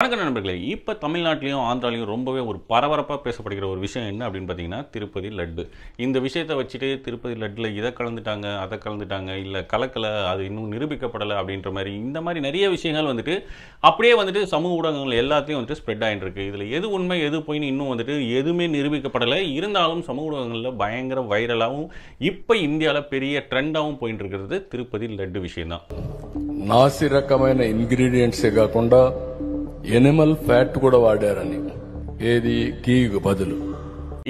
வணக்கம் நண்பர்களே இப்போ தமிழ்நாட்டிலையும் ஆந்திராலையும் ரொம்பவே ஒரு பரபரப்பாக பேசப்படுகிற ஒரு விஷயம் என்ன அப்படின்னு பார்த்தீங்கன்னா திருப்பதி லட்டு இந்த விஷயத்தை வச்சுட்டு திருப்பதி லட்டில் இதை கலந்துட்டாங்க அதை கலந்துட்டாங்க இல்லை கலக்கலை அது இன்னும் நிரூபிக்கப்படலை அப்படின்ற மாதிரி இந்த மாதிரி நிறைய விஷயங்கள் வந்துட்டு அப்படியே வந்துட்டு சமூக ஊடகங்கள் எல்லாத்தையும் வந்துட்டு ஸ்ப்ரெட் ஆகிட்டு இருக்கு இதில் எது உண்மை எது போயின்னு இன்னும் வந்துட்டு எதுவுமே நிரூபிக்கப்படலை இருந்தாலும் சமூக ஊடகங்களில் பயங்கர வைரலாகவும் இப்போ இந்தியாவில் பெரிய ட்ரெண்டாகவும் போயிட்டு இருக்கிறது திருப்பதி லட்டு விஷயம் தான் ரகமான రకమైన ఎనిమల్ ఫ్యాట్ కూడా వాడారని ఏది గీకు బదులు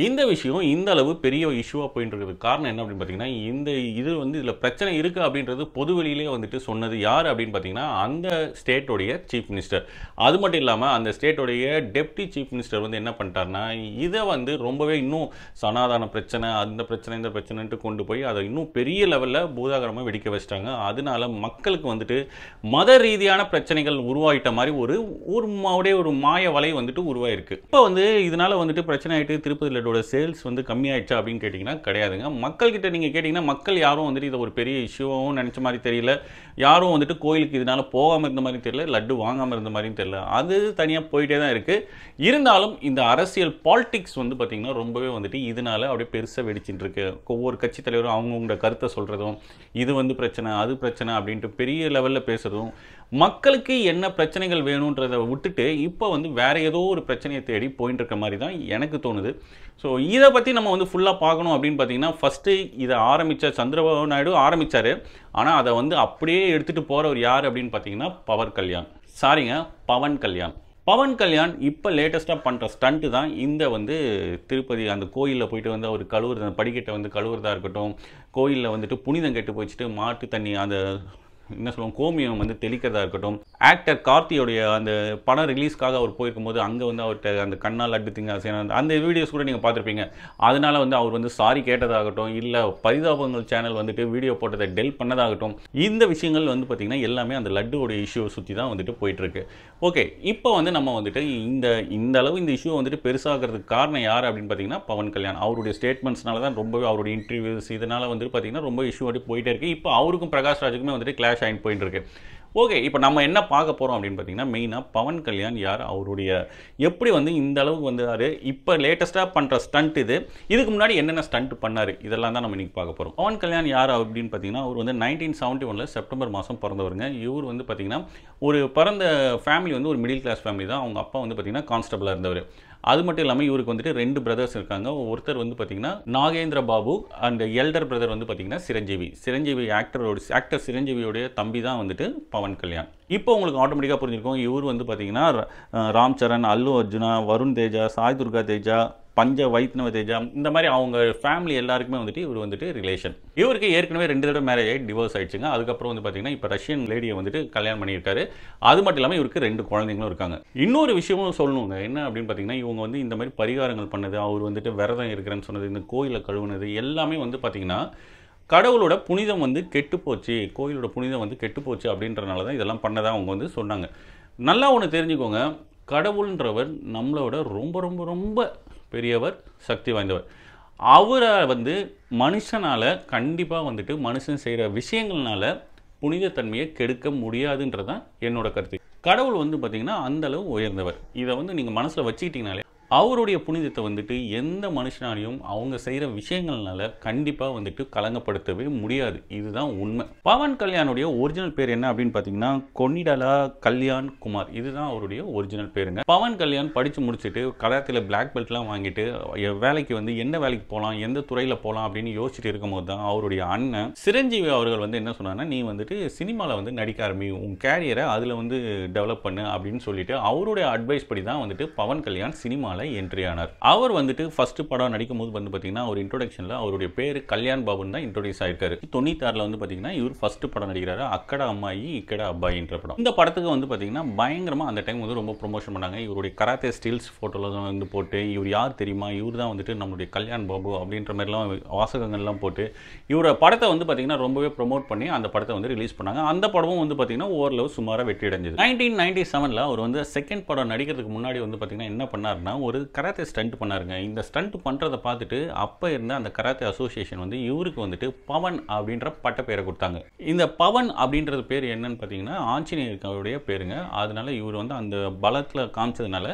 இந்த விஷயம் இந்த அளவு பெரிய இஷ்யூவாக போயிட்டு இருக்குது காரணம் என்ன அப்படின்னு பார்த்தீங்கன்னா இந்த இது வந்து இதில் பிரச்சனை இருக்குது அப்படின்றது வெளியிலே வந்துட்டு சொன்னது யார் அப்படின்னு பார்த்தீங்கன்னா அந்த ஸ்டேட்டோடைய சீஃப் மினிஸ்டர் அது மட்டும் இல்லாமல் அந்த ஸ்டேட்டோடைய டெப்டி சீஃப் மினிஸ்டர் வந்து என்ன பண்ணிட்டாருன்னா இதை வந்து ரொம்பவே இன்னும் சனாதான பிரச்சனை அந்த பிரச்சனை இந்த பிரச்சனைன்ட்டு கொண்டு போய் அதை இன்னும் பெரிய லெவலில் பூதாகரமாக வெடிக்க வச்சிட்டாங்க அதனால மக்களுக்கு வந்துட்டு மத ரீதியான பிரச்சனைகள் உருவாகிட்ட மாதிரி ஒரு ஒரு ஒரு மாய வலை வந்துட்டு உருவாயிருக்கு இப்போ வந்து இதனால் வந்துட்டு பிரச்சனை ஆகிட்டு திருப்பதியில் அதோட சேல்ஸ் வந்து கம்மியாயிடுச்சா அப்படின்னு கேட்டிங்கன்னா கிடையாதுங்க மக்கள்கிட்ட நீங்கள் கேட்டிங்கன்னா மக்கள் யாரும் வந்துட்டு இதை ஒரு பெரிய இஷ்யூவாகவும் நினச்ச மாதிரி தெரியல யாரும் வந்துட்டு கோயிலுக்கு இதனால் போகாமல் இருந்த மாதிரி தெரியல லட்டு வாங்காமல் இருந்த மாதிரியும் தெரியல அது தனியாக போயிட்டே தான் இருக்குது இருந்தாலும் இந்த அரசியல் பாலிடிக்ஸ் வந்து பார்த்திங்கன்னா ரொம்பவே வந்துட்டு இதனால் அப்படியே பெருசாக வெடிச்சுட்டுருக்கு ஒவ்வொரு கட்சி தலைவரும் அவங்கவுங்களோட கருத்தை சொல்கிறதும் இது வந்து பிரச்சனை அது பிரச்சனை அப்படின்ட்டு பெரிய லெவலில் பேசுகிறதும் மக்களுக்கு என்ன பிரச்சனைகள் வேணுன்றத விட்டுட்டு இப்போ வந்து வேறு ஏதோ ஒரு பிரச்சனையை தேடி போயின்னு இருக்க மாதிரி தான் எனக்கு தோணுது ஸோ இதை பற்றி நம்ம வந்து ஃபுல்லாக பார்க்கணும் அப்படின்னு பார்த்தீங்கன்னா ஃபஸ்ட்டு இதை ஆரம்பித்த சந்திரபாபு நாயுடு ஆரம்பித்தார் ஆனால் அதை வந்து அப்படியே எடுத்துகிட்டு போகிறவர் யார் அப்படின்னு பார்த்தீங்கன்னா பவர் கல்யாண் சாரிங்க பவன் கல்யாண் பவன் கல்யாண் இப்போ லேட்டஸ்ட்டாக பண்ணுற ஸ்டண்ட்டு தான் இந்த வந்து திருப்பதி அந்த கோயிலில் போயிட்டு வந்து அவர் கழுவுறது படிக்கட்டை வந்து கழுவுறதா இருக்கட்டும் கோயிலில் வந்துட்டு புனிதம் கெட்டு போயிச்சுட்டு மாட்டு தண்ணி அந்த என்ன சொல்லுவோம் கோமியம் வந்து தெளிக்கிறதா இருக்கட்டும் ஆக்டர் கார்த்தியோடைய அந்த படம் ரிலீஸ்க்காக அவர் போயிருக்கும்போது அங்கே வந்து அவர்கிட்ட அந்த கண்ணால் அடித்துங்க அசைனா அந்த வீடியோஸ் கூட நீங்கள் பார்த்துருப்பீங்க அதனால் வந்து அவர் வந்து சாரி கேட்டதாகட்டும் இல்லை பரிதாபங்கள் சேனல் வந்துட்டு வீடியோ போட்டதை டெல் பண்ணதாகட்டும் இந்த விஷயங்கள் வந்து பார்த்திங்கன்னா எல்லாமே அந்த லட்டுவோடைய இஷ்யூவை சுற்றி தான் வந்துட்டு போயிட்டுருக்கு ஓகே இப்போ வந்து நம்ம வந்துட்டு இந்த இந்த அளவு இந்த இஷ்யூ வந்துட்டு பெருசாகிறதுக்கு காரணம் யார் அப்படின்னு பார்த்தீங்கன்னா பவன் கல்யாண் அவருடைய ஸ்டேட்மெண்ட்ஸ்னால தான் ரொம்பவே அவருடைய இன்டர்வியூஸ் இதனால் வந்துட்டு பார்த்திங்கன்னா ரொம்ப இஷ்யூ அப்படி போயிட்டே இருக்குது இப்போ அவருக்கும் பிரகாஷ் ராஜுக்குமே வந்துட்டு கிளாஷ் ஆகிட்டு போயிட்டுருக்கு ஓகே இப்போ நம்ம என்ன பார்க்க போகிறோம் அப்படின்னு பார்த்தீங்கன்னா மெயினாக பவன் கல்யாண் யார் அவருடைய எப்படி வந்து இந்த அளவுக்கு வந்தார் இப்போ லேட்டஸ்ட்டாக பண்ணுற ஸ்டண்ட் இது இதுக்கு முன்னாடி என்னென்ன ஸ்டண்ட் பண்ணார் இதெல்லாம் தான் நம்ம இன்றைக்கி பார்க்க போகிறோம் பவன் கல்யாண் யார் அப்படின்னு பார்த்தீங்கன்னா அவர் வந்து நைன்டீன் செவன்ட்டி ஒனில் செப்டம்பர் மாதம் பிறந்தவருங்க இவர் வந்து பார்த்திங்கன்னா ஒரு பிறந்த ஃபேமிலி வந்து ஒரு மிடில் கிளாஸ் ஃபேமிலி தான் அவங்க அப்பா வந்து பார்த்திங்கன்னா கான்ஸ்டபுளாக இருந்தவர் அது மட்டும் இல்லாமல் இவருக்கு வந்துட்டு ரெண்டு பிரதர்ஸ் இருக்காங்க ஒருத்தர் வந்து பார்த்தீங்கன்னா Nagendra Babu and elder brother வந்து பார்த்தீங்கன்னா சிரஞ்சீவி சிரஞ்சீவி ஆக்டரோட ஆக்டர் சிரஞ்சீவியோடைய தம்பி தான் வந்துட்டு பவன் கல்யாண் இப்போ உங்களுக்கு ஆட்டோமேட்டிக்காக புரிஞ்சுருக்கோம் இவர் வந்து பார்த்தீங்கன்னா ராம் சரண் அல்லு அர்ஜுனா வருண் தேஜா சாய் துர்கா தேஜா பஞ்ச வைஷ்ணவ தேஜா இந்த மாதிரி அவங்க ஃபேமிலி எல்லாருக்குமே வந்துட்டு இவர் வந்துட்டு ரிலேஷன் இவருக்கு ஏற்கனவே ரெண்டு தடவை மேரேஜ் ஆகி டிவோர்ஸ் ஆயிடுச்சுங்க அதுக்கப்புறம் வந்து பார்த்தீங்கன்னா இப்போ ரஷ்யன் லேடியை வந்துட்டு கல்யாணம் பண்ணியிருக்காரு அது மட்டும் இல்லாமல் இவருக்கு ரெண்டு குழந்தைங்களும் இருக்காங்க இன்னொரு விஷயமும் சொல்லணுங்க என்ன அப்படின்னு பார்த்தீங்கன்னா இவங்க வந்து இந்த மாதிரி பரிகாரங்கள் பண்ணது அவர் வந்துட்டு விரதம் இருக்கிறேன்னு சொன்னது இந்த கோயிலை கழுவுனது எல்லாமே வந்து பார்த்திங்கன்னா கடவுளோட புனிதம் வந்து கெட்டு போச்சு கோயிலோட புனிதம் வந்து கெட்டு போச்சு அப்படின்றனால தான் இதெல்லாம் பண்ணதாக அவங்க வந்து சொன்னாங்க நல்லா ஒன்று தெரிஞ்சுக்கோங்க கடவுள்ன்றவர் நம்மளோட ரொம்ப ரொம்ப ரொம்ப பெரியவர் சக்தி வாய்ந்தவர் அவரை வந்து மனுஷனால் கண்டிப்பாக வந்துட்டு மனுஷன் செய்கிற விஷயங்கள்னால தன்மையை கெடுக்க முடியாதுன்றதான் என்னோட கருத்து கடவுள் வந்து பார்த்தீங்கன்னா அந்தளவு உயர்ந்தவர் இதை வந்து நீங்கள் மனசில் வச்சுக்கிட்டீங்கனாலே அவருடைய புனிதத்தை வந்துட்டு எந்த மனுஷனாலையும் அவங்க செய்கிற விஷயங்கள்னால கண்டிப்பாக வந்துட்டு கலங்கப்படுத்தவே முடியாது இதுதான் உண்மை பவன் கல்யாணுடைய ஒரிஜினல் பேர் என்ன அப்படின்னு பார்த்தீங்கன்னா கொன்னிடலா கல்யாண் குமார் இதுதான் அவருடைய ஒரிஜினல் பேருங்க பவன் கல்யாண் படித்து முடிச்சுட்டு கலாத்தில் பிளாக் பெல்ட்லாம் வாங்கிட்டு வேலைக்கு வந்து என்ன வேலைக்கு போகலாம் எந்த துறையில் போகலாம் அப்படின்னு யோசிச்சுட்டு இருக்கும்போது தான் அவருடைய அண்ணன் சிரஞ்சீவி அவர்கள் வந்து என்ன சொன்னாங்கன்னா நீ வந்துட்டு சினிமாவில் வந்து நடிக்க ஆரம்பி உன் கேரியரை அதில் வந்து டெவலப் பண்ணு அப்படின்னு சொல்லிட்டு அவருடைய அட்வைஸ் படி தான் வந்துட்டு பவன் கல்யாண் சினிமாவில் படத்தினால என்ட்ரி ஆனார் அவர் வந்துட்டு ஃபர்ஸ்ட் படம் நடிக்கும் போது வந்து பார்த்தீங்கன்னா ஒரு இன்ட்ரோடக்ஷனில் அவருடைய பேர் கல்யாண் பாபுன்னு தான் இன்ட்ரோடியூஸ் ஆயிருக்காரு தொண்ணூத்தாறில் வந்து பார்த்தீங்கன்னா இவர் ஃபர்ஸ்ட் படம் நடிக்கிறாரு அக்கடா அம்மாயி இக்கடா அப்பாயின்ற படம் இந்த படத்துக்கு வந்து பார்த்தீங்கன்னா பயங்கரமாக அந்த டைம் வந்து ரொம்ப ப்ரொமோஷன் பண்ணாங்க இவருடைய கராத்தே ஸ்டில்ஸ் ஃபோட்டோலாம் வந்து போட்டு இவர் யார் தெரியுமா இவர் தான் வந்துட்டு நம்மளுடைய கல்யாண் பாபு அப்படின்ற மாதிரிலாம் வாசகங்கள்லாம் போட்டு இவரோட படத்தை வந்து பார்த்தீங்கன்னா ரொம்பவே ப்ரொமோட் பண்ணி அந்த படத்தை வந்து ரிலீஸ் பண்ணாங்க அந்த படமும் வந்து பார்த்தீங்கன்னா ஓரளவு சுமாராக வெற்றி அடைஞ்சது நைன்டீன் நைன்டி செவனில் அவர் வந்து செகண்ட் படம் நடிக்கிறதுக்கு முன்னாடி வந்து பார்த்தீங்கன்னா என்ன பண்ணார்னா ஒரு கராத்தே ஸ்டண்ட் பண்ணாருங்க இந்த ஸ்டண்ட் பண்ணுறதை பார்த்துட்டு அப்போ இருந்த அந்த கராத்தே அசோசியேஷன் வந்து இவருக்கு வந்துட்டு பவன் அப்படின்ற பட்ட பேரை கொடுத்தாங்க இந்த பவன் அப்படின்றது பேர் என்னன்னு பார்த்தீங்கன்னா ஆஞ்சநேயருடைய பேருங்க அதனால இவர் வந்து அந்த பலத்தில் காமிச்சதுனால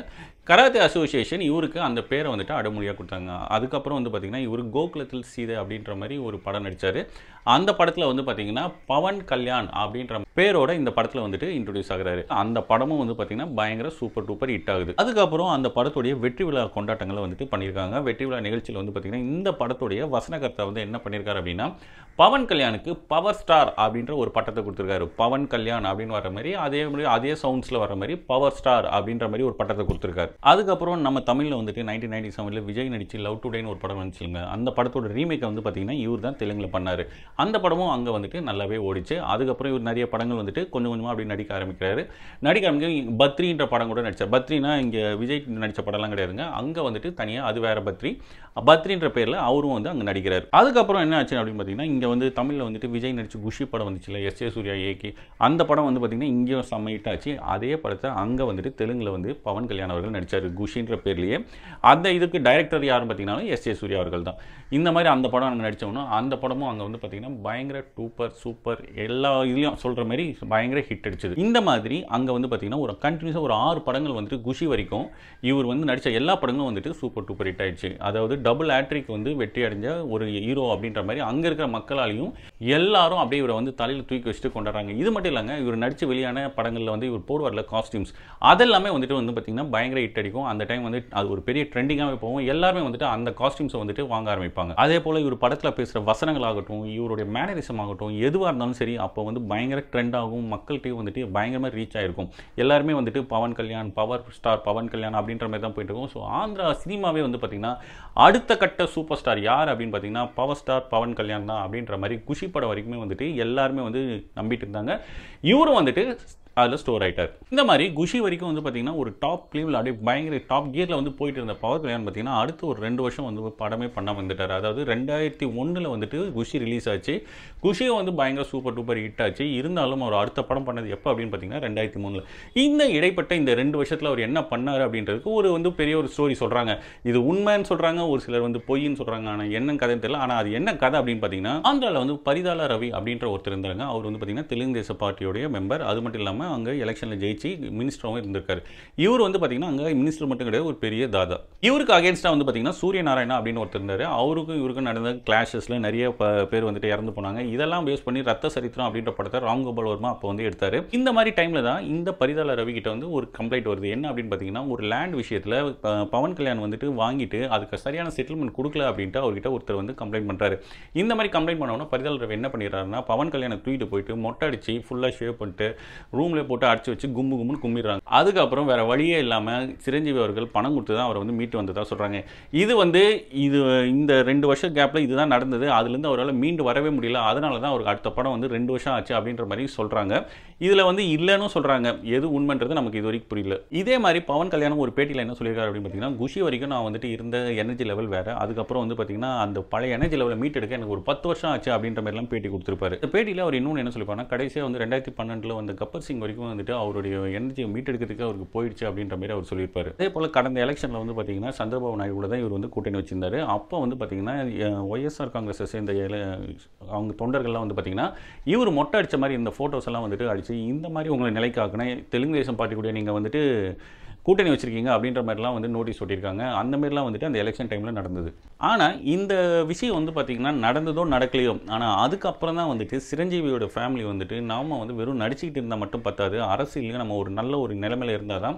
கராத்தே அசோசியேஷன் இவருக்கு அந்த பேரை வந்துட்டு அடமொழியாக கொடுத்தாங்க அதுக்கப்புறம் வந்து பார்த்திங்கன்னா இவர் கோகுலத்தில் சீதை அப்படின்ற மாதிரி ஒரு படம் நடித்தார் அந்த படத்தில் வந்து பார்த்திங்கன்னா பவன் கல்யாண் அப்படின்ற பேரோட இந்த படத்தில் வந்துட்டு இன்ட்ரடியூஸ் ஆகிறாரு அந்த படமும் வந்து பார்த்திங்கன்னா பயங்கர சூப்பர் டூப்பர் ஹிட் ஆகுது அதுக்கப்புறம் அந்த படத்துடைய வெற்றி விழா கொண்டாட்டங்களை வந்துட்டு பண்ணியிருக்காங்க வெற்றி விழா நிகழ்ச்சியில் வந்து பார்த்திங்கன்னா இந்த படத்துடைய வசனகர்த்தா வந்து என்ன பண்ணியிருக்காரு அப்படின்னா பவன் கல்யாணுக்கு பவர் ஸ்டார் அப்படின்ற ஒரு பட்டத்தை கொடுத்துருக்காரு பவன் கல்யாண் அப்படின்னு வர மாதிரி அதே மாதிரி அதே சவுண்ட்ஸில் வர மாதிரி பவர் ஸ்டார் அப்படின்ற மாதிரி ஒரு பட்டத்தை கொடுத்துருக்காரு அதுக்கப்புறம் நம்ம தமிழில் வந்துட்டு நைன்டீன் நைன்டி செவனில் விஜய் நடிச்சு லவ் டுடேன்னு ஒரு படம் நினச்சிங்க அந்த படத்தோட ரீமேக்கை வந்து பார்த்தீங்கன்னா இவர் தான் தெலுங்கில் பண்ணார் அந்த படமும் அங்கே வந்துட்டு நல்லாவே ஓடிச்சு அதுக்கப்புறம் இவர் நிறைய படங்கள் வந்துட்டு கொஞ்சம் கொஞ்சமாக அப்படி நடிக்க ஆரம்பிக்கிறாரு நடிக்க ஆரம்பிக்க பத்ரின்ற படம் கூட நடித்தார் பத்ரினா இங்கே விஜய் நடித்த படம்லாம் கிடையாதுங்க அங்கே வந்துட்டு தனியாக அது வேறு பத்ரி பத்ரின்ற பேரில் அவரும் வந்து அங்கே நடிக்கிறார் அதுக்கப்புறம் என்ன ஆச்சு அப்படின்னு பார்த்தீங்கன்னா இங்கே இங்கே வந்து தமிழில் வந்துட்டு விஜய் நடித்து குஷி படம் வந்துச்சுல்ல எஸ் ஏ சூர்யா ஏகே அந்த படம் வந்து பார்த்திங்கன்னா இங்கேயும் சம்மையிட்டாச்சு அதே படத்தை அங்கே வந்துட்டு தெலுங்கில் வந்து பவன் கல்யாண் அவர்கள் நடித்தார் குஷின்ற பேர்லேயே அந்த இதுக்கு டைரக்டர் யாரும் பார்த்தீங்கன்னா எஸ் ஏ சூர்யா அவர்கள் தான் இந்த மாதிரி அந்த படம் அங்கே நடித்தோம்னா அந்த படமும் அங்கே வந்து பார்த்திங்கன்னா பயங்கர டூப்பர் சூப்பர் எல்லா இதுலேயும் சொல்கிற மாதிரி பயங்கர ஹிட் அடிச்சது இந்த மாதிரி அங்கே வந்து பார்த்திங்கன்னா ஒரு கண்டினியூஸாக ஒரு ஆறு படங்கள் வந்துட்டு குஷி வரைக்கும் இவர் வந்து நடித்த எல்லா படங்களும் வந்துட்டு சூப்பர் டூப்பர் ஹிட் ஆயிடுச்சு அதாவது டபுள் ஆட்ரிக் வந்து வெற்றி அடைஞ்ச ஒரு ஹீரோ அப்படின்ற மாதிரி அங்கே இருக்கிற மக்கள் மக்களாலையும் எல்லாரும் அப்படியே இவரை வந்து தலையில் தூக்கி வச்சுட்டு கொண்டாடுறாங்க இது மட்டும் இல்லைங்க இவர் நடித்து வெளியான படங்களில் வந்து இவர் போடுவார்ல காஸ்டியூம்ஸ் அதெல்லாமே வந்துட்டு வந்து பார்த்திங்கன்னா பயங்கர ஹிட் அடிக்கும் அந்த டைம் வந்து அது ஒரு பெரிய ட்ரெண்டிங்காகவே போகும் எல்லாருமே வந்துட்டு அந்த காஸ்டியூம்ஸை வந்துட்டு வாங்க ஆரம்பிப்பாங்க அதே போல் இவர் படத்தில் பேசுகிற வசனங்களாகட்டும் இவருடைய மேனரிசம் ஆகட்டும் எதுவாக இருந்தாலும் சரி அப்போ வந்து பயங்கர ட்ரெண்டாகும் மக்கள்கிட்டையும் வந்துட்டு பயங்கரமாக ரீச் ஆகிருக்கும் எல்லாருமே வந்துட்டு பவன் கல்யாண் பவர் ஸ்டார் பவன் கல்யாண் அப்படின்ற மாதிரி தான் போயிட்டு இருக்கும் ஸோ ஆந்திரா சினிமாவே வந்து பார்த்திங்கன்னா அடுத்த கட்ட சூப்பர் ஸ்டார் யார் அப்படின்னு பார்த்தீங்கன்னா பவர் ஸ்டார் பவன் கல்யாண் தான் அப்படின்னு அப்படின்ற மாதிரி குஷி படம் வரைக்குமே வந்துட்டு எல்லாருமே வந்து நம்பிட்டு இருந்தாங்க இவரும் வந்துட்டு அதில் ஸ்டோர் ஆகிட்டார் இந்த மாதிரி குஷி வரைக்கும் வந்து பார்த்தீங்கன்னா ஒரு டாப் லீவில் அப்படியே பயங்கர டாப் கியரில் வந்து போயிட்டு இருந்த பவர் கல்யாண் பார்த்தீங்கன்னா அடுத்து ஒரு ரெண்டு வருஷம் வந்து படமே பண்ண வந்துட்டார் அதாவது ரெண்டாயிரத்தி ஒன்றில் வந்துட்டு குஷி ரிலீஸ் ஆச்சு குஷியை வந்து பயங்கர சூப்பர் டூப்பர் ஹிட் ஆச்சு இருந்தாலும் அவர் அடுத்த படம் பண்ணது எப்போ அப்படின்னு பார்த்தீங்கன்னா ரெண்டாயிரத்தி மூணில் இந்த இடைப்பட்ட இந்த ரெண்டு வருஷத்தில் அவர் என்ன பண்ணார் அப்படின்றதுக்கு ஒரு வந்து பெரிய ஒரு ஸ்டோரி சொல்கிறாங்க இது உண்மைன்னு சொல்கிறாங்க ஒரு சிலர் வந்து பொய்ன்னு சொல்கிறாங்க ஆனால் என்ன கதைன்னு தெரியல ஆனால் அது என்ன கதை அப்படின்னு பார்த்தீங்கன்னா ஆந்திராவில் வந்து பரிதாள ரவி அப்படின்ற ஒருத்தர் இருந்தாங்க அவர் வந்து பார்த்தீங்கன்னா தெலுங்கு தேச பார்ட்டியோடைய மெம்பர் அது மட்டும் இல்லாமல் இல்லாமல் அங்கே எலெக்ஷனில் ஜெயிச்சு மினிஸ்டராகவும் இருந்திருக்காரு இவர் வந்து பார்த்தீங்கன்னா அங்கே மினிஸ்டர் மட்டும் கிடையாது ஒரு பெரிய தாதா இவருக்கு அகேன்ஸ்டாக வந்து பார்த்தீங்கன்னா சூரிய நாராயணா அப்படின்னு ஒருத்தர் இருந்தார் அவருக்கும் இவருக்கும் நடந்த கிளாஷஸில் நிறைய பேர் வந்துட்டு இறந்து போனாங்க இதெல்லாம் பேஸ் பண்ணி ரத்த சரித்திரம் அப்படின்ற படத்தை ராம்கோபால் வர்மா அப்போ வந்து எடுத்தார் இந்த மாதிரி டைமில் தான் இந்த பரிதாள கிட்ட வந்து ஒரு கம்ப்ளைண்ட் வருது என்ன அப்படின்னு பார்த்தீங்கன்னா ஒரு லேண்ட் விஷயத்தில் பவன் கல்யாண் வந்துட்டு வாங்கிட்டு அதுக்கு சரியான செட்டில்மெண்ட் கொடுக்கல அப்படின்ட்டு அவர்கிட்ட ஒருத்தர் வந்து கம்ப்ளைண்ட் பண்ணுறாரு இந்த மாதிரி கம்ப்ளைண்ட் பண்ணோன்னா பரிதாள ரவி என்ன பண்ணிடுறாருன்னா பவன் கல்யாணம் தூக்கிட்டு போயிட்டு மொட்டை அடிச்சு ஃபுல்லாக ஷேவ் பண்ணிட்டு ரூம் ரூம்லேயே போட்டு அடிச்சு வச்சு கும்பு கும்புன்னு கும்பிடுறாங்க அதுக்கப்புறம் வேற வழியே இல்லாமல் சிரஞ்சீவி அவர்கள் பணம் கொடுத்து தான் அவரை வந்து மீட்டு வந்ததா சொல்கிறாங்க இது வந்து இது இந்த ரெண்டு வருஷம் கேப்பில் இதுதான் நடந்தது அதுலேருந்து அவரால் மீண்டு வரவே முடியல அதனால தான் அவருக்கு அடுத்த படம் வந்து ரெண்டு வருஷம் ஆச்சு அப்படின்ற மாதிரி சொல்கிறாங்க இதில் வந்து இல்லைன்னு சொல்கிறாங்க எது உண்மைன்றது நமக்கு இது வரைக்கும் புரியல இதே மாதிரி பவன் கல்யாணம் ஒரு பேட்டியில் என்ன சொல்லியிருக்காரு அப்படின்னு பார்த்தீங்கன்னா குஷி வரைக்கும் நான் வந்துட்டு இருந்த எனர்ஜி லெவல் வேறு அதுக்கப்புறம் வந்து பார்த்தீங்கன்னா அந்த பழைய எனர்ஜி லெவலை எடுக்க எனக்கு ஒரு பத்து வருஷம் ஆச்சு அப்படின்ற மாதிரிலாம் பேட்டி கொடுத்துருப்பாரு இந்த பேட்டியில் அவர் இன்னொன்று என்ன சொல்லிப்பாருன்னா கடைசியாக வந்து ரெண்டாயிரத்தி பன்னெண்டில் வந்து கப்பர் சிங் வரைக்கும் வந்துட்டு அவருடைய எனர்ஜியை மீட்டெடுக்கிறதுக்கு அவருக்கு போயிடுச்சு அப்படின்ற மாதிரி அவர் சொல்லியிருப்பார் அதே போல் கடந்த எலெக்ஷனில் வந்து பார்த்தீங்கன்னா சந்திரபாபு நாயுடு தான் இவர் வந்து கூட்டணி வச்சிருந்தார் அப்போ வந்து பார்த்தீங்கன்னா ஒய்எஸ்ஆர் காங்கிரஸை சேர்ந்த அவங்க தொண்டர்கள்லாம் வந்து பார்த்தீங்கன்னா இவர் மொட்டை அடித்த மாதிரி இந்த ஃபோட்டோஸ் எல்லாம் வந்துட்டு அடித்து இந்த மாதிரி உங்களை நிலைக்காக்குனா தெலுங்கு தேசம் பார்ட்டி கூட நீங்கள் வந்துட்டு கூட்டணி வச்சுருக்கீங்க அப்படின்ற மாதிரிலாம் வந்து நோட்டீஸ் ஒட்டியிருக்காங்க அந்த மாதிரிலாம் வந்துட்டு அந்த எலெக்ஷன் டைமில் நடந்தது ஆனால் இந்த விஷயம் வந்து பார்த்திங்கன்னா நடந்ததோ நடக்கலையோ ஆனால் அதுக்கப்புறம் தான் வந்துட்டு சிரஞ்சீவியோட ஃபேமிலி வந்துட்டு நாம் வந்து வெறும் நடிச்சுக்கிட்டு இருந்தால் மட்டும் பத்தாது அரசியலையும் நம்ம ஒரு நல்ல ஒரு நிலைமையில் இருந்தால் தான்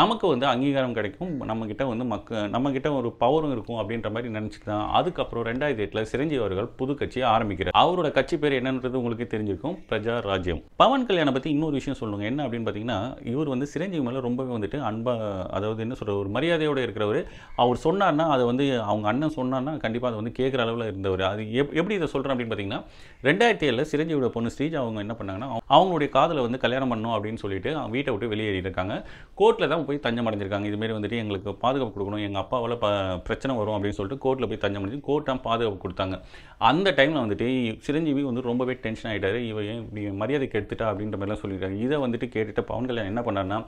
நமக்கு வந்து அங்கீகாரம் கிடைக்கும் நம்மக்கிட்ட வந்து மக்க நம்மக்கிட்ட ஒரு பவரும் இருக்கும் அப்படின்ற மாதிரி நினச்சிட்டு தான் அதுக்கப்புறம் ரெண்டாயிரத்தி எட்டில் சிரஞ்சீவி அவர்கள் புது கட்சியை ஆரம்பிக்கிறார் அவரோட கட்சி பேர் என்னன்றது உங்களுக்கு தெரிஞ்சிருக்கும் பிரஜா ராஜ்யம் பவன் கல்யாணை பற்றி இன்னொரு விஷயம் சொல்லுங்கள் என்ன அப்படின்னு பார்த்தீங்கன்னா இவர் வந்து சிரஞ்சீவி மேலே ரொம்பவே வந்துட்டு அன்பு ரொம்ப அதாவது என்ன சொல்கிற ஒரு மரியாதையோடு இருக்கிறவர் அவர் சொன்னார்னா அதை வந்து அவங்க அண்ணன் சொன்னார்னா கண்டிப்பாக அதை வந்து கேட்குற அளவில் இருந்தவர் அது எப் எப்படி இதை சொல்கிறேன் அப்படின்னு பார்த்தீங்கன்னா ரெண்டாயிரத்தி ஏழில் சிரஞ்சீவியோட பொண்ணு ஸ்ரீஜா அவங்க என்ன பண்ணாங்கன்னா அவங்களுடைய காதலை வந்து கல்யாணம் பண்ணணும் அப்படின்னு சொல்லிட்டு வீட்டை விட்டு வெளியேறியிருக்காங்க கோர்ட்டில் தான் போய் தஞ்சம் அடைஞ்சிருக்காங்க இதுமாரி வந்துட்டு எங்களுக்கு பாதுகாப்பு கொடுக்கணும் எங்கள் அப்பாவால் ப பிரச்சனை வரும் அப்படின்னு சொல்லிட்டு கோர்ட்டில் போய் தஞ்சம் அடைஞ்சு கோர்ட்டாக பாதுகாப்பு கொடுத்தாங்க அந்த டைமில் வந்துட்டு சிரஞ்சீவி வந்து ரொம்பவே டென்ஷன் ஆகிட்டாரு இவன் இப்படி மரியாதைக்கு எடுத்துட்டா அப்படின்ற மாதிரிலாம் சொல்லிட்டாரு இதை வந்துட்டு கேட்டுட்டு பவன் கல்யாணம் என்ன பண்ணார்னா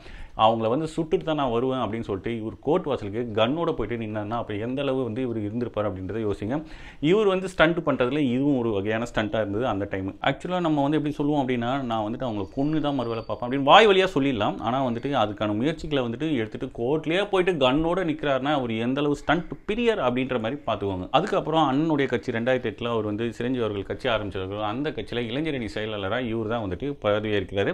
அவங்கள வந்து சுட்டுட்டு தான் நான் வருவேன் அப்படின்னு சொல்லிட்டு இவர் கோர்ட் வாசலுக்கு கன்னோட போயிட்டு நின்னார்னா அப்போ எந்த அளவு வந்து இவர் இருந்திருப்பார் அப்படின்றத யோசிங்க இவர் வந்து ஸ்டண்ட் பண்ணுறதுல இதுவும் ஒரு வகையான ஸ்டண்ட்டாக இருந்தது அந்த டைம் ஆக்சுவலாக நம்ம வந்து எப்படி சொல்லுவோம் அப்படின்னா நான் வந்துட்டு அவங்களை கொண்டு தான் மறுவேலை பார்ப்பேன் அப்படின்னு வாய் வழியாக சொல்லிடலாம் ஆனால் வந்துட்டு அதுக்கான முயற்சிகளை வந்துட்டு எடுத்துகிட்டு கோர்ட்லேயே போயிட்டு கன்னோட நிற்கிறாருன்னா அவர் எந்தளவு ஸ்டண்ட் பிரியர் அப்படின்ற மாதிரி பார்த்துக்குவாங்க அதுக்கப்புறம் அண்ணனுடைய கட்சி ரெண்டாயிரத்தி எட்டில் காலத்தில் அவர் வந்து சிரஞ்சீவி அவர்கள் கட்சி ஆரம்பிச்சிருக்கிறோம் அந்த கட்சியில் இளைஞரணி செயலாளராக இவர் தான் வந்துட்டு பதவியேற்கிறார்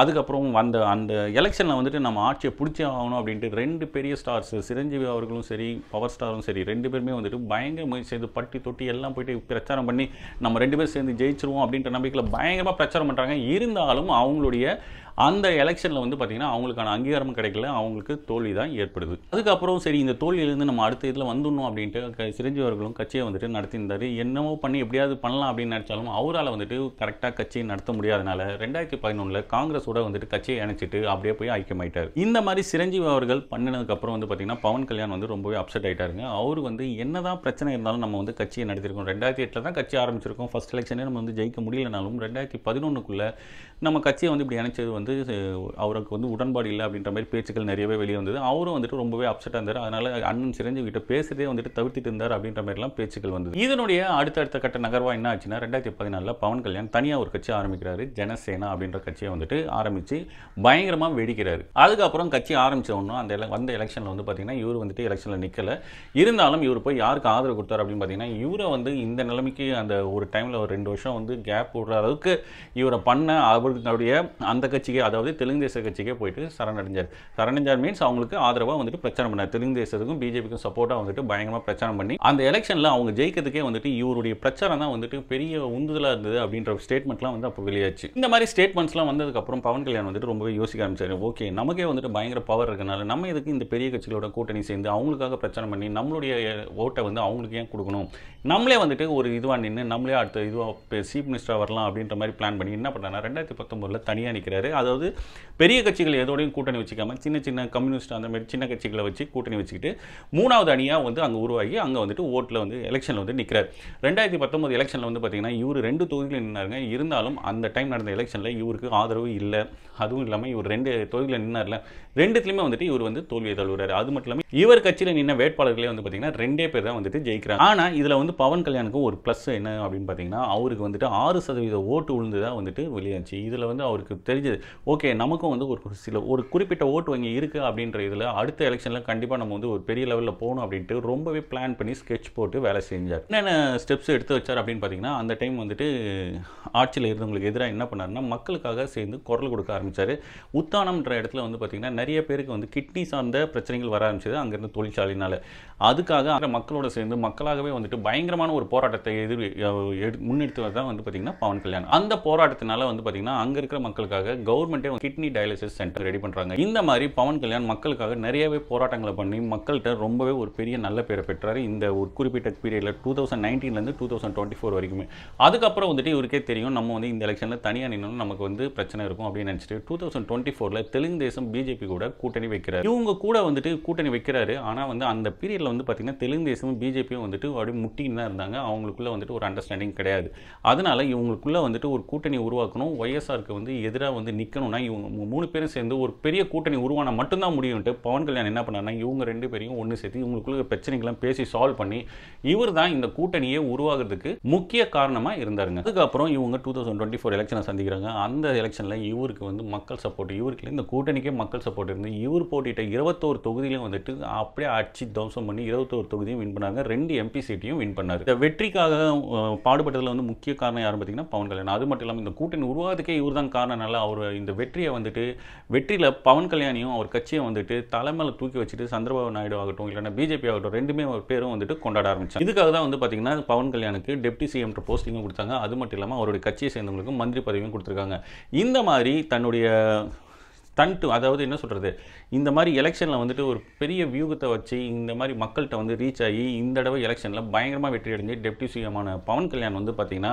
அதுக்கப்புறம் அந்த அந்த எலெக்ஷனில் வந்துட்டு நம்ம ஆட்சியை பிடிச்சே ஆகணும் அப்படின்ட்டு ரெண்டு பெரிய ஸ்டார்ஸ் சிரஞ்சீவி அவர்களும் சரி பவர் ஸ்டாரும் சரி ரெண்டு பேருமே வந்துட்டு பயங்கர முயற்சி செய்து பட்டி தொட்டி எல்லாம் போயிட்டு பிரச்சாரம் பண்ணி நம்ம ரெண்டு பேரும் சேர்ந்து ஜெயிச்சிருவோம் அப்படின்ற நம்பிக்கையில் பயங்கரமாக பிரச்சாரம் பண்ணுறாங்க இருந்தாலும் அவங்களுடைய அந்த எலெக்ஷனில் வந்து பார்த்திங்கன்னா அவங்களுக்கான அங்கீகாரம் கிடைக்கல அவங்களுக்கு தோல்வி தான் ஏற்படுது அதுக்கப்புறம் சரி இந்த தோல்வியிலேருந்து நம்ம அடுத்த இதில் வந்துடணும் அப்படின்ட்டு சிரஞ்சிவர்களும் கட்சியை வந்துட்டு நடத்தியிருந்தார் என்னமோ பண்ணி எப்படியாவது பண்ணலாம் அப்படின்னு நினச்சாலும் அவரால் வந்துட்டு கரெக்டாக கட்சியை நடத்த முடியாதனால ரெண்டாயிரத்தி பதினொன்றில் காங்கிரஸோட வந்துட்டு கட்சியை இணைச்சிட்டு அப்படியே போய் ஐக்கியமாயிட்டார் இந்த மாதிரி சிரஞ்சீவி அவர்கள் பண்ணினதுக்கப்புறம் வந்து பார்த்திங்கன்னா பவன் கல்யாண் வந்து ரொம்பவே அப்செட் ஆகிட்டாருங்க அவர் வந்து தான் பிரச்சனை இருந்தாலும் நம்ம வந்து கட்சியை நடத்திருக்கோம் ரெண்டாயிரத்தி எட்டில் தான் கட்சி ஆரம்பிச்சிருக்கோம் ஃபஸ்ட் எலெக்ஷனே நம்ம வந்து ஜெயிக்க முடியலனாலும் ரெண்டாயிரத்தி பதினொன்றுக்குள்ளே நம்ம கட்சியை வந்து இப்படி இணைச்சது வந்து வந்து அவருக்கு வந்து உடன்பாடு இல்லை அப்படின்ற மாதிரி பேச்சுக்கள் நிறையவே வெளியே வந்தது அவரும் வந்துட்டு ரொம்பவே அப்செட்டாக இருந்தார் அதனால் அண்ணன் சிரஞ்சீவி கிட்ட பேசுகிறதே வந்துட்டு தவிர்த்துட்டு இருந்தார் அப்படின்ற மாதிரிலாம் பேச்சுக்கள் வந்தது இதனுடைய அடுத்தடுத்த கட்ட நகர்வாக என்ன ஆச்சுன்னா ரெண்டாயிரத்தி பதினாலில் பவன் கல்யாண் தனியாக ஒரு கட்சி ஆரம்பிக்கிறாரு ஜனசேனா அப்படின்ற கட்சியை வந்துட்டு ஆரம்பித்து பயங்கரமாக வெடிக்கிறார் அதுக்கப்புறம் கட்சி ஆரம்பித்த ஒன்றும் அந்த வந்த எலெக்ஷனில் வந்து பார்த்திங்கன்னா இவர் வந்துட்டு எலெக்ஷனில் நிற்கலை இருந்தாலும் இவர் போய் யாருக்கு ஆதரவு கொடுத்தார் அப்படின்னு பார்த்தீங்கன்னா இவரை வந்து இந்த நிலைமைக்கு அந்த ஒரு டைமில் ஒரு ரெண்டு வருஷம் வந்து கேப் விடுற அளவுக்கு இவரை பண்ண அவர்களுடைய அந்த கட்சி கட்சிக்கே அதாவது தெலுங்கு தேச கட்சிக்கே போயிட்டு சரணடைஞ்சார் சரணடைஞ்சார் மீன்ஸ் அவங்களுக்கு ஆதரவாக வந்துட்டு பிரச்சாரம் பண்ணார் தெலுங்கு தேசத்துக்கும் பிஜேபிக்கும் சப்போர்ட்டாக வந்துட்டு பயங்கரமாக பிரச்சாரம் பண்ணி அந்த எலெக்ஷனில் அவங்க ஜெயிக்கிறதுக்கே வந்துட்டு இவருடைய பிரச்சாரம் தான் வந்துட்டு பெரிய உந்துதலாக இருந்தது அப்படின்ற ஸ்டேட்மெண்ட்லாம் வந்து அப்போ வெளியாச்சு இந்த மாதிரி ஸ்டேட்மெண்ட்ஸ்லாம் வந்ததுக்கப்புறம் பவன் கல்யாண் வந்துட்டு ரொம்பவே யோசிக்க ஆரம்பிச்சார் ஓகே நமக்கே வந்துட்டு பயங்கர பவர் இருக்கனால நம்ம எதுக்கு இந்த பெரிய கட்சிகளோட கூட்டணி சேர்ந்து அவங்களுக்காக பிரச்சாரம் பண்ணி நம்மளுடைய ஓட்டை வந்து அவங்களுக்கு ஏன் கொடுக்கணும் நம்மளே வந்துட்டு ஒரு இதுவாக நின்று நம்மளே அடுத்த இதுவாக சீஃப் மினிஸ்டராக வரலாம் அப்படின்ற மாதிரி பிளான் பண்ணி என்ன பண்ணாங்கன்னா ரெண்டாயிரத்தி பத்தொம்பதில் தனியாக நிற்கிறாரு அதாவது பெரிய கட்சிகள் எதோடையும் கூட்டணி வச்சுக்காம சின்ன சின்ன கம்யூனிஸ்ட் அந்த மாதிரி சின்ன கட்சிகளை வச்சு கூட்டணி வச்சுக்கிட்டு மூணாவது அணியாக வந்து அங்கே உருவாகி அங்கே வந்துட்டு ஓட்டில் வந்து எலெக்ஷனில் வந்து நிற்கிறார் ரெண்டாயிரத்தி பத்தொம்போது எலெக்ஷனில் வந்து பார்த்தீங்கன்னா இவர் ரெண்டு தொகுதியில் நின்னாருங்க இருந்தாலும் அந்த டைம் நடந்த எலெக்ஷனில் இவருக்கு ஆதரவு இல்லை அதுவும் இல்லாமல் இவர் ரெண்டு தொகுதியில் நின்னார்ல ரெண்டுத்துலையுமே வந்துட்டு இவர் வந்து தோல்வியை தழுவுறாரு அது மட்டும் இல்லாமல் இவர் கட்சியில் நின்ன வேட்பாளர்களே வந்து பார்த்திங்கன்னா ரெண்டே பேர் தான் வந்துட்டு ஜெயிக்கிறாங்க ஆனால் இதில் வந்து பவன் கல்யாணுக்கு ஒரு ப்ளஸ் என்ன அப்படின்னு பார்த்தீங்கன்னா அவருக்கு வந்துட்டு ஆறு சதவீத ஓட்டு விழுந்து தான் வந்துட்டு வெளியாச்சு இதில் வந்து அவருக்கு தெரிஞ்சது ஓகே நமக்கும் வந்து ஒரு சில ஒரு குறிப்பிட்ட ஓட்டு வங்கி இருக்குது அப்படின்ற இதில் அடுத்த எலெக்ஷனில் கண்டிப்பாக நம்ம வந்து ஒரு பெரிய லெவலில் போகணும் அப்படின்ட்டு ரொம்பவே பிளான் பண்ணி ஸ்கெட்ச் போட்டு வேலை செஞ்சார் என்னென்ன ஸ்டெப்ஸ் எடுத்து வச்சார் அப்படின்னு பார்த்தீங்கன்னா அந்த டைம் வந்துட்டு ஆட்சியில் இருந்தவங்களுக்கு எதிராக என்ன பண்ணார்னா மக்களுக்காக சேர்ந்து குரல் கொடுக்க ஆரம்பித்தார் உத்தானம்ன்ற இடத்துல வந்து பார்த்திங்கன்னா நிறைய பேருக்கு வந்து கிட்னி சார்ந்த பிரச்சனைகள் வர ஆரம்பிச்சது அங்கேருந்து தொழிற்சாலையினால் அதுக்காக மக்களோட சேர்ந்து மக்களாகவே வந்துட்டு பயங்கரமான ஒரு போராட்டத்தை எதிர் முன்னெடுத்து தான் வந்து பார்த்திங்கன்னா பவன் கல்யாணம் அந்த போராட்டத்தினால வந்து பார்த்திங்கன்னா அங்கே இருக்கிற மக்களுக்காக கௌ கவர்மெண்ட்டே கிட்னி டயாலிசிஸ் சென்டர் ரெடி பண்ணுறாங்க இந்த மாதிரி பவன் கல்யாண் மக்களுக்காக நிறையவே போராட்டங்களை பண்ணி மக்கள்கிட்ட ரொம்பவே ஒரு பெரிய நல்ல பேரை பெற்றார் இந்த ஒரு குறிப்பிட்ட பீரியடில் டூ தௌசண்ட் நைன்டீன்லேருந்து டூ தௌசண்ட் டுவெண்ட்டி ஃபோர் வரைக்குமே அதுக்கப்புறம் வந்துட்டு இவருக்கே தெரியும் நம்ம வந்து இந்த எலெக்ஷனில் தனியாக நின்னாலும் நமக்கு வந்து பிரச்சனை இருக்கும் அப்படின்னு நினச்சிட்டு டூ தௌசண்ட் டுவெண்ட்டி ஃபோரில் தெலுங்கு தேசம் பிஜேபி கூட கூட்டணி வைக்கிறார் இவங்க கூட வந்துட்டு கூட்டணி வைக்கிறாரு ஆனால் வந்து அந்த பீரியடில் வந்து பார்த்திங்கன்னா தெலுங்கு தேசமும் பிஜேபியும் வந்துட்டு அப்படியே முட்டின்னு தான் இருந்தாங்க அவங்களுக்குள்ளே வந்துட்டு ஒரு அண்டர்ஸ்டாண்டிங் கிடையாது அதனால் இவங்களுக்குள்ளே வந்துட்டு ஒரு கூட்டணி உருவாக்கணும் ஒய்எஸ்ஆருக்கு வந்து எதிராக வந்து நிற்க நிற்கணும்னா இவங்க மூணு பேரும் சேர்ந்து ஒரு பெரிய கூட்டணி உருவான மட்டும்தான் முடியும்ட்டு பவன் கல்யாண் என்ன பண்ணார்னா இவங்க ரெண்டு பேரையும் ஒன்று சேர்த்து இவங்களுக்குள்ள பிரச்சனைகள்லாம் பேசி சால்வ் பண்ணி இவர் தான் இந்த கூட்டணியை உருவாகிறதுக்கு முக்கிய காரணமாக இருந்தாருங்க அதுக்கப்புறம் இவங்க டூ தௌசண்ட் டுவெண்ட்டி ஃபோர் எலெக்ஷனை சந்திக்கிறாங்க அந்த எலெக்ஷனில் இவருக்கு வந்து மக்கள் சப்போர்ட் இவருக்கு இந்த கூட்டணிக்கே மக்கள் சப்போர்ட் இருந்து இவர் போட்டிட்ட இருபத்தோரு தொகுதியிலும் வந்துட்டு அப்படியே அடிச்சு தம்சம் பண்ணி இருபத்தோரு தொகுதியும் வின் பண்ணாங்க ரெண்டு எம்பி சீட்டையும் வின் பண்ணார் இந்த வெற்றிக்காக பாடுபட்டதில் வந்து முக்கிய காரணம் யாரும் பார்த்தீங்கன்னா பவன் கல்யாணம் அது மட்டும் இல்லாமல் இந்த கூட்டணி உருவாகிறதுக்கே இவர் தான் காரணம் நல்லா அவர் இந்த வெற்றியை வந்துட்டு வெற்றியில் பவன் கல்யாணியும் அவர் கட்சியை வந்துட்டு தலைமையில் தூக்கி வச்சுட்டு சந்திரபாபு நாயுடு ஆகட்டும் இல்லைன்னா பிஜேபி ஆகட்டும் ரெண்டுமே ஒரு பேரும் வந்துட்டு கொண்டாட ஆரம்பித்தாங்க இதுக்காக தான் வந்து பார்த்திங்கன்னா பவன் கல்யாணுக்கு டெப்டி சிஎம்ன்ற போஸ்டிங்கும் கொடுத்தாங்க அது மட்டும் இல்லாமல் அவருடைய கட்சியை சேர்ந்தவங்களுக்கு மந்திரி பதவியும் கொடுத்துருக்காங்க இந்த மாதிரி தன்னுடைய தன்ட்டு அதாவது என்ன சொல்கிறது இந்த மாதிரி எலெக்ஷனில் வந்துட்டு ஒரு பெரிய வியூகத்தை வச்சு இந்த மாதிரி மக்கள்கிட்ட வந்து ரீச் ஆகி இந்த தடவை எலெக்ஷனில் பயங்கரமாக வெற்றி அடைஞ்சு டெப்டி சிஎமான பவன் கல்யாண் வந்து பார்த்திங்கன்னா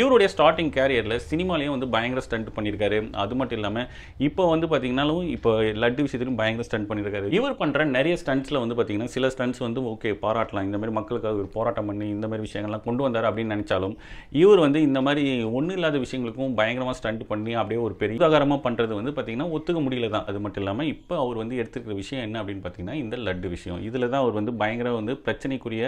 இவருடைய ஸ்டார்டிங் கேரியரில் சினிமாலேயும் வந்து பயங்கர ஸ்டண்ட் பண்ணியிருக்காரு அது மட்டும் இல்லாமல் இப்போ வந்து பார்த்திங்கனாலும் இப்போ லட்டு விஷயத்திலும் பயங்கர ஸ்டண்ட் பண்ணியிருக்காரு இவர் பண்ணுற நிறைய ஸ்டண்ட்ஸில் வந்து பார்த்திங்கன்னா சில ஸ்டண்ட்ஸ் வந்து ஓகே பாராட்டலாம் இந்த மாதிரி மக்களுக்காக ஒரு போராட்டம் பண்ணி இந்த மாதிரி விஷயங்கள்லாம் கொண்டு வந்தார் அப்படின்னு நினச்சாலும் இவர் வந்து இந்த மாதிரி ஒன்றும் இல்லாத விஷயங்களுக்கும் பயங்கரமாக ஸ்டண்ட் பண்ணி அப்படியே ஒரு பெரிய உதாகரமாக பண்ணுறது வந்து பார்த்திங்கன்னா ஒத்துக்க முடியல தான் அது மட்டும் இல்லாமல் இப்போ அவர் வந்து எடுத்துருக்கிற விஷயம் என்ன அப்படின்னு பார்த்தீங்கன்னா இந்த லட்டு விஷயம் இதில் தான் அவர் வந்து பயங்கர வந்து பிரச்சனைக்குரிய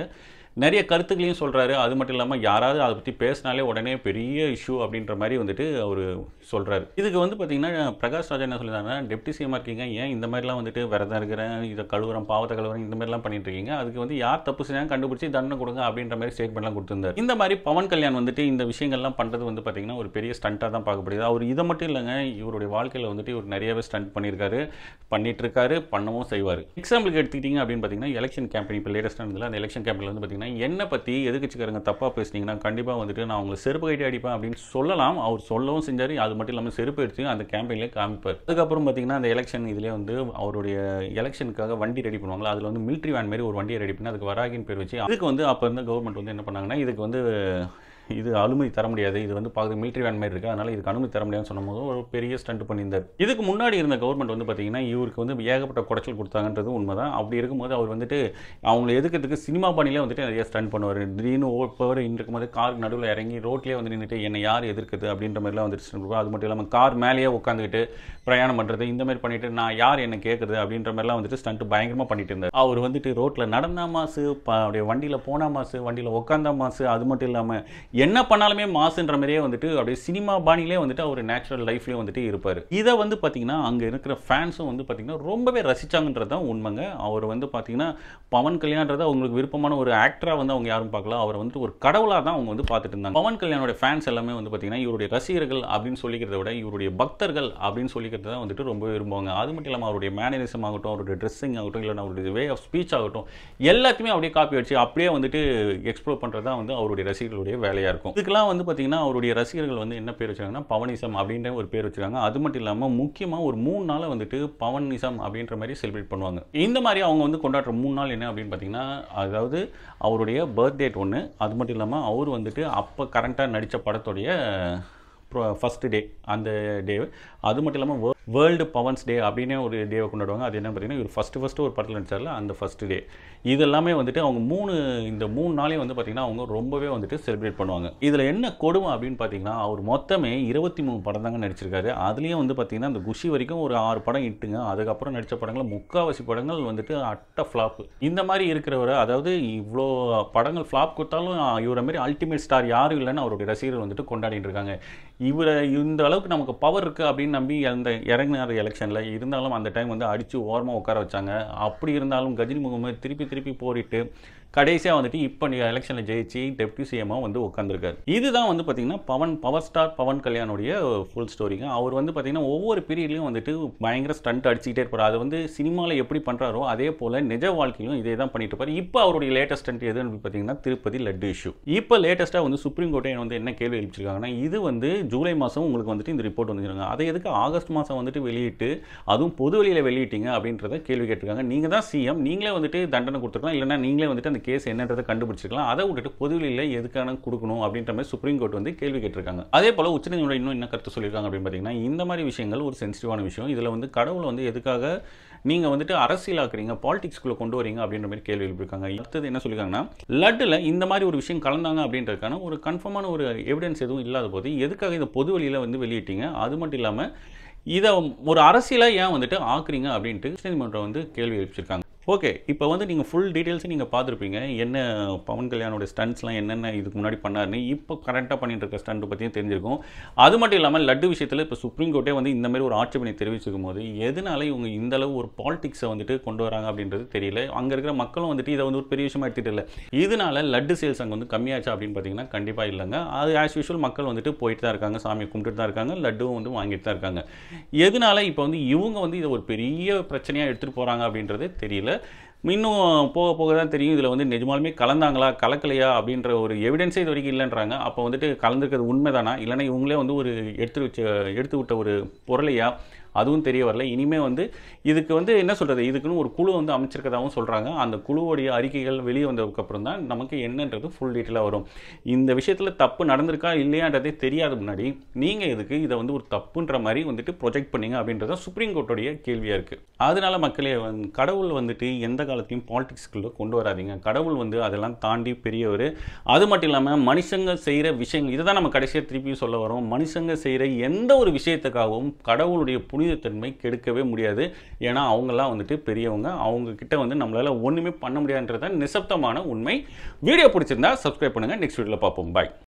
நிறைய கருத்துக்களையும் சொல்கிறாரு அது மட்டும் இல்லாமல் யாராவது அதை பற்றி பேசினாலே உடனே பெரிய இஷ்யூ அப்படின்ற மாதிரி வந்துட்டு அவர் சொல்கிறாரு இதுக்கு வந்து பார்த்தீங்கன்னா பிரகாஷ் ராஜா என்ன சொல்லியிருந்தாங்கன்னா டெப்டி சிஎம்மாக இருக்கீங்க ஏன் இந்த மாதிரிலாம் வந்துட்டு விரதம் இருக்கிறேன் இதை கழுவுறம் பாவத்தை கழுவுறம் இந்த மாதிரிலாம் பண்ணிட்டு இருக்கீங்க அதுக்கு வந்து யார் தப்பு செய்யாமல் கண்டுபிடிச்சி தண்டனை கொடுங்க அப்படின்ற மாதிரி ஸ்டேட்மெண்ட்லாம் கொடுத்துருந்தார் இந்த மாதிரி பவன் கல்யாண் வந்துட்டு இந்த விஷயங்கள்லாம் பண்ணுறது வந்து பார்த்தீங்கன்னா ஒரு பெரிய ஸ்டண்ட்டாக தான் பார்க்கப்படுது அவர் இதை மட்டும் இல்லைங்க இவருடைய வாழ்க்கையில் வந்துட்டு இவர் நிறையவே ஸ்டண்ட் பண்ணியிருக்காரு பண்ணிட்டு இருக்காரு பண்ணவும் செய்வார் எக்ஸாம்பிளுக்கு எடுத்துக்கிட்டிங்க அப்படின்னு பார்த்தீங்கன்னா எலெக்ஷன் கேம்பெயின் இப்போ லேட்டஸ்ட்டாக இருந்ததில்ல அந்த எலெக்ஷன் கேம்பெயின் வந்து பார்த்தீங்கன்னா பார்த்தீங்கன்னா என்னை பற்றி எதிர்கட்சிக்காரங்க தப்பாக பேசுனீங்கன்னா கண்டிப்பாக வந்துட்டு நான் உங்களை செருப்பு கட்டி அடிப்பேன் அப்படின்னு சொல்லலாம் அவர் சொல்லவும் செஞ்சார் அது மட்டும் இல்லாமல் செருப்பு எடுத்து அந்த கேம்பெயினில் காமிப்பார் அதுக்கப்புறம் பார்த்தீங்கன்னா அந்த எலெக்ஷன் இதிலே வந்து அவருடைய எலெக்ஷனுக்காக வண்டி ரெடி பண்ணுவாங்களா அதில் வந்து மிலிட்ரி வேன் மாதிரி ஒரு வண்டியை ரெடி பண்ணி அதுக்கு வராகின்னு பேர் வச்சு அதுக்கு வந்து அப்போ இருந்த கவர்மெண்ட் வந்து என்ன பண்ணாங்கன்னா இதுக்கு வந்து இது அனுமதி தர முடியாது இது வந்து பார்க்குறது மிலிட்ரி வேன் மாதிரி இருக்குது அதனால் இதுக்கு அனுமதி தர முடியாதுன்னு சொன்னபோது ஒரு பெரிய ஸ்டண்ட் பண்ணியிருந்தார் இதுக்கு முன்னாடி இருந்த கவர்மெண்ட் வந்து பார்த்திங்கன்னா இவருக்கு வந்து ஏகப்பட்ட குடைச்சல் கொடுத்தாங்கன்றது உண்மை தான் அப்படி இருக்கும்போது அவர் வந்துட்டு அவங்களை எதுக்கிறதுக்கு சினிமா பணியிலே வந்துட்டு நிறைய ஸ்டண்ட் பண்ணுவார் திடீர்னு ஓப்பவர் இருக்கும்போது கார் நடுவில் இறங்கி ரோட்லேயே வந்து நின்றுட்டு என்னை யார் எதிர்க்குது அப்படின்ற மாதிரிலாம் வந்துட்டு ஸ்டண்ட் அது மட்டும் இல்லாமல் கார் மேலேயே உட்காந்துக்கிட்டு பிரயாணம் பண்ணுறது இந்த மாதிரி பண்ணிட்டு நான் யார் என்ன கேட்குறது அப்படின்ற மாதிரிலாம் வந்துட்டு ஸ்டண்ட் பயங்கரமாக பண்ணிட்டு இருந்தார் அவர் வந்துட்டு ரோட்டில் நடந்த மாசு அப்படியே வண்டியில் போனா மாசு வண்டியில் உட்காந்த மாசு அது மட்டும் இல்லாமல் என்ன பண்ணாலுமே மாசுன்ற மாதிரியே வந்துட்டு அப்படியே சினிமா பாணிலே வந்துட்டு அவர் நேச்சுரல் லைஃப்லேயே வந்துட்டு இருப்பார் இதை வந்து பார்த்தீங்கன்னா அங்கே இருக்கிற ஃபேன்ஸும் வந்து பார்த்தீங்கன்னா ரொம்பவே ரசித்தாங்கன்றது தான் உண்மைங்க அவர் வந்து பார்த்தீங்கன்னா பவன் கல்யாண்றது அவங்களுக்கு விருப்பமான ஒரு ஆக்டராக வந்து அவங்க யாரும் பார்க்கல அவர் வந்துட்டு ஒரு கடவுளாக தான் அவங்க வந்து பார்த்துட்டு இருந்தாங்க பவன் கல்யாணோட ஃபேன்ஸ் எல்லாமே வந்து பார்த்தீங்கன்னா இவருடைய ரசிகர்கள் அப்படின்னு சொல்லிக்கிறத விட இவருடைய பக்தர்கள் அப்படின்னு சொல்லிக்கிறது தான் வந்துட்டு ரொம்ப விரும்புவாங்க அது மட்டும் இல்லாமல் அவருடைய மேனரிசம் ஆகட்டும் அவருடைய ட்ரெஸ்ஸிங் ஆகட்டும் இல்லை அவருடைய வே ஆஃப் ஸ்பீச் ஆகட்டும் எல்லாத்தையுமே அப்படியே காப்பி அடிச்சு அப்படியே வந்துட்டு எக்ஸ்ப்ளோர் பண்ணுறது தான் வந்து அவருடைய ரசிகர்களுடைய வேலை வேலையாக இருக்கும் இதுக்கெல்லாம் வந்து பார்த்தீங்கன்னா அவருடைய ரசிகர்கள் வந்து என்ன பேர் வச்சுருக்காங்கன்னா பவனிசம் அப்படின்ற ஒரு பேர் வச்சுருக்காங்க அது மட்டும் இல்லாமல் முக்கியமாக ஒரு மூணு நாளை வந்துட்டு பவனிசம் அப்படின்ற மாதிரி செலிப்ரேட் பண்ணுவாங்க இந்த மாதிரி அவங்க வந்து கொண்டாடுற மூணு நாள் என்ன அப்படின்னு பார்த்தீங்கன்னா அதாவது அவருடைய பர்த்டேட் ஒன்று அது மட்டும் இல்லாமல் அவர் வந்துட்டு அப்போ கரண்ட்டாக நடித்த படத்துடைய ஃபஸ்ட்டு டே அந்த டே அது மட்டும் இல்லாமல் வேர்ல்டு பவன்ஸ் டே அப்படின்னு ஒரு டேவை கொண்டாடுவாங்க அது என்ன பார்த்தீங்கன்னா இவர் ஃபஸ்ட்டு ஃபஸ்ட்டு ஒரு படத்தில் நடிச்சார்ல அந்த ஃபஸ்ட்டு டே இது எல்லாமே வந்துட்டு அவங்க மூணு இந்த மூணு நாளே வந்து பார்த்திங்கன்னா அவங்க ரொம்பவே வந்துட்டு செலிப்ரேட் பண்ணுவாங்க இதில் என்ன கொடுமை அப்படின்னு பார்த்தீங்கன்னா அவர் மொத்தமே இருபத்தி மூணு படம் தாங்க நடிச்சிருக்காரு அதுலேயும் வந்து பார்த்திங்கன்னா அந்த குஷி வரைக்கும் ஒரு ஆறு படம் இட்டுங்க அதுக்கப்புறம் நடித்த படங்கள் முக்கால்வாசி படங்கள் வந்துட்டு அட்ட ஃப்ளாப்பு இந்த மாதிரி இருக்கிறவர் அதாவது இவ்வளோ படங்கள் ஃப்ளாப் கொடுத்தாலும் இவரை மாதிரி அல்டிமேட் ஸ்டார் யாரும் இல்லைன்னு அவருடைய ரசிகர்கள் வந்துட்டு கொண்டாடிட்டு இருக்காங்க இவரை இந்த அளவுக்கு நமக்கு பவர் இருக்குது அப்படின்னு நம்பி அந்த இறங்கினார் எலெக்ஷனில் இருந்தாலும் அந்த டைம் வந்து அடித்து ஓரமாக உட்கார வச்சாங்க அப்படி இருந்தாலும் கஜினி முகமது திருப்பி திருப்பி போரிட்டு கடைசியாக வந்துட்டு இப்போ நீங்கள் எலெக்ஷனில் ஜெயிச்சு டெப்டி சிஎம்மாக வந்து உட்காந்துருக்காரு இதுதான் வந்து பார்த்தீங்கன்னா பவன் பவர் ஸ்டார் பவன் கல்யாணுடைய ஃபுல் ஸ்டோரிங்க அவர் வந்து பார்த்தீங்கன்னா ஒவ்வொரு பீரியட்லையும் வந்துட்டு பயங்கர ஸ்டண்ட் அடிச்சுக்கிட்டே இருப்பார் அது வந்து சினிமாவில் எப்படி பண்ணுறாரோ அதே போல் நிஜ வாழ்க்கையிலும் இதே தான் பண்ணிட்டு இருப்பார் இப்போ அவருடைய லேட்டஸ்ட் ஸ்டண்ட் எதுன்னு பார்த்தீங்கன்னா திருப்பதி லட்டு இஷ்யூ இப்போ லேட்டஸ்ட்டாக வந்து சுப்ரீம் கோர்ட்டை வந்து என்ன கேள்வி எழுப்பிச்சிருக்காங்கன்னா இது வந்து ஜூலை மாதம் உங்களுக்கு வந்துட்டு இந்த ரிப்போர்ட் வந்துருக்காங்க அதை எதுக்கு ஆகஸ்ட் மாதம் வந்துட்டு வெளியிட்டு அதுவும் பொது வெளியில் வெளியிட்டீங்க அப்படின்றத கேள்வி கேட்டிருக்காங்க நீங்கள் தான் சிஎம் நீங்களே வந்துட்டு தண்டனை கொடுத்துருக்கலாம் இல்லைனா நீங்களே வந்துட்டு அந்த கேஸ் என்னன்றதை கண்டுபிடிச்சிருக்கலாம் அதை விட்டுட்டு பொதுவெளியில் எதுக்கான கொடுக்கணும் அப்படின்ற மாதிரி சுப்ரீம் கோர்ட் வந்து கேள்வி கேட்டிருக்காங்க அதே போல் உச்சநீதிமன்றம் இன்னும் என்ன கருத்து சொல்லியிருக்காங்க அப்படின்னு பார்த்தீங்கன்னா இந்த மாதிரி விஷயங்கள் ஒரு சென்சிட்டிவான விஷயம் இதில் வந்து கடவுள் வந்து எதுக்காக நீங்கள் வந்துட்டு அரசியலாக்குறீங்க பாலிடிக்ஸ்குள்ளே கொண்டு வரீங்க அப்படின்ற மாதிரி கேள்வி எழுப்பியிருக்காங்க அடுத்தது என்ன சொல்லியிருக்காங்கன்னா லட்டில் இந்த மாதிரி ஒரு விஷயம் கலந்தாங்க அப்படின்றதுக்கான ஒரு கன்ஃபார்மான ஒரு எவிடன்ஸ் எதுவும் இல்லாத போது எதுக்காக இந்த பொது வெளியில் வந்து வெளியிட்டீங்க அது மட்டும் இல்லாமல் இதை ஒரு அரசியலாக ஏன் வந்துட்டு ஆக்குறீங்க அப்படின்ட்டு உச்சநீதிமன்றம் வந்து கேள்வி எழுப்பிச்சிருக்காங்க ஓகே இப்போ வந்து நீங்கள் ஃபுல் டீட்டெயில்ஸும் நீங்கள் பார்த்துருப்பீங்க என்ன பவன் கல்யாணோட ஸ்டண்ட்ஸ்லாம் என்னென்ன இதுக்கு முன்னாடி பண்ணாருன்னு இப்போ கரெக்டாக பண்ணிட்டு இருக்க ஸ்டண்ட் பற்றியும் தெரிஞ்சிருக்கும் அது மட்டும் இல்லாமல் லட்டு விஷயத்தில் இப்போ சுப்ரீம் கோர்ட்டே வந்து இந்த மாதிரி ஒரு ஆட்சேபனை தெரிவிச்சிருக்கும் போது எதனால இவங்க இந்த அளவு ஒரு பாலிடிக்ஸை வந்துட்டு கொண்டு வராங்க அப்படின்றது தெரியல அங்கே இருக்கிற மக்களும் வந்துட்டு இதை வந்து ஒரு பெரிய விஷயமா எடுத்துகிட்டு இல்லை இதனால லட்டு சேல்ஸ் அங்கே வந்து கம்மியாச்சா அப்படின்னு பார்த்தீங்கன்னா கண்டிப்பாக இல்லைங்க அது ஆஸ் யூஷுவல் மக்கள் வந்துட்டு போயிட்டு தான் இருக்காங்க சாமியை கும்பிட்டு தான் இருக்காங்க லட்டுவும் வந்து வாங்கிட்டு தான் இருக்காங்க எதனால இப்போ வந்து இவங்க வந்து இதை ஒரு பெரிய பிரச்சனையாக எடுத்துகிட்டு போகிறாங்க அப்படின்றது தெரியல இன்னும் போக போக தான் தெரியும் இதில் வந்து நிஜமாலுமே கலந்தாங்களா கலக்கலையா அப்படின்ற ஒரு எவிடன்ஸே இது வரைக்கும் இல்லைன்றாங்க அப்போ வந்துட்டு கலந்துருக்கிறது உண்மைதானா இல்லைன்னா இவங்களே வந்து ஒரு எடுத்து வச்ச எடுத்து விட்ட ஒரு பொருளையா அதுவும் தெரிய வரல இனிமேல் வந்து இதுக்கு வந்து என்ன சொல்கிறது இதுக்குன்னு ஒரு குழு வந்து அமைச்சிருக்கதாகவும் சொல்கிறாங்க அந்த குழுவோடைய அறிக்கைகள் வெளியே வந்ததுக்கப்புறம் தான் நமக்கு என்னன்றது ஃபுல் டீட்டெயிலாக வரும் இந்த விஷயத்தில் தப்பு நடந்திருக்கா இல்லையான்றதே தெரியாத முன்னாடி நீங்கள் இதுக்கு இதை வந்து ஒரு தப்புன்ற மாதிரி வந்துட்டு ப்ரொஜெக்ட் பண்ணீங்க அப்படின்றது சுப்ரீம் கோர்ட்டுடைய கேள்வியாக இருக்குது அதனால் மக்களே கடவுள் வந்துட்டு எந்த காலத்தையும் பாலிடிக்ஸ்குள்ளே கொண்டு வராதிங்க கடவுள் வந்து அதெல்லாம் தாண்டி பெரியவர் அது மட்டும் இல்லாமல் மனுஷங்க செய்கிற விஷயங்கள் இதை தான் நம்ம கடைசியாக திருப்பியும் சொல்ல வரோம் மனுஷங்க செய்கிற எந்த ஒரு விஷயத்துக்காகவும் கடவுளுடைய புனி புனிதத்தன்மை கெடுக்கவே முடியாது ஏன்னா அவங்கெல்லாம் வந்துட்டு பெரியவங்க அவங்க கிட்ட வந்து நம்மளால ஒன்றுமே பண்ண முடியாதுன்றது நிசப்தமான உண்மை வீடியோ பிடிச்சிருந்தா சப்ஸ்கிரைப் பண்ணுங்கள் நெக்ஸ்ட் வீடியோவில் பார்ப்போம் பாய்